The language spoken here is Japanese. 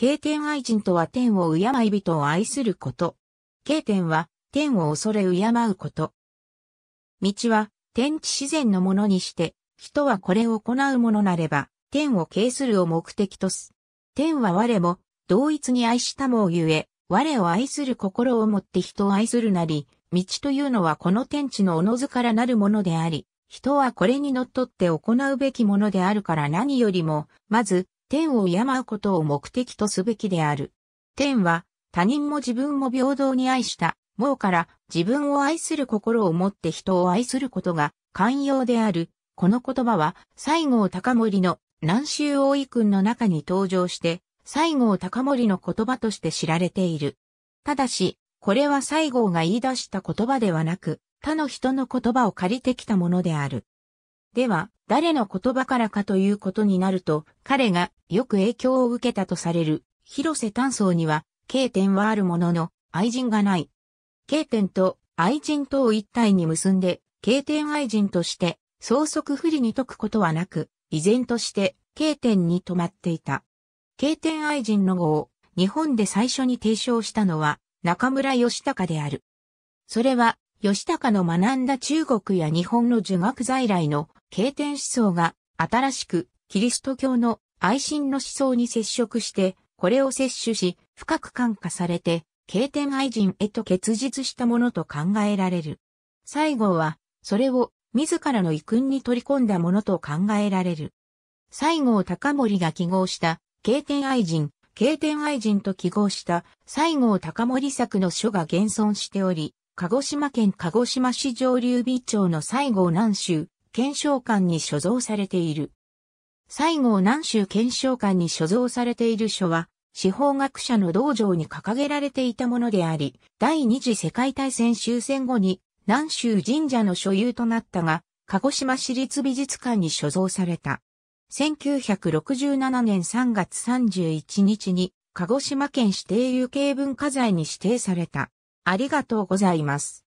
敬天愛人とは天を敬い人を愛すること。敬天は天を恐れ敬うこと。道は天地自然のものにして、人はこれを行うものなれば、天を敬するを目的とす。天は我も同一に愛したもゆえ、我を愛する心を持って人を愛するなり、道というのはこの天地のおのずからなるものであり、人はこれにのっとって行うべきものであるから何よりも、まず、天を敬うことを目的とすべきである。天は、他人も自分も平等に愛した、もうから自分を愛する心を持って人を愛することが寛容である。この言葉は、西郷隆盛の南州大井君の中に登場して、西郷隆盛の言葉として知られている。ただし、これは西郷が言い出した言葉ではなく、他の人の言葉を借りてきたものである。では、誰の言葉からかということになると、彼がよく影響を受けたとされる、広瀬丹層には、経典はあるものの、愛人がない。経典と愛人とを一体に結んで、経典愛人として、創則不利に解くことはなく、依然として、経典に止まっていた。経典愛人の語を、日本で最初に提唱したのは、中村義隆である。それは、吉高の学んだ中国や日本の儒学在来の経典思想が新しくキリスト教の愛心の思想に接触して、これを摂取し、深く感化されて、経典愛人へと結実したものと考えられる。西郷は、それを自らの遺訓に取り込んだものと考えられる。西郷隆盛が記号した、経典愛人、経典愛人と記号した西郷隆盛作の書が現存しており、鹿児島県鹿児島市上流美町の西郷南州、検証館に所蔵されている。西郷南州検証館に所蔵されている書は、司法学者の道場に掲げられていたものであり、第二次世界大戦終戦後に南州神社の所有となったが、鹿児島市立美術館に所蔵された。1967年3月31日に、鹿児島県指定有形文化財に指定された。ありがとうございます。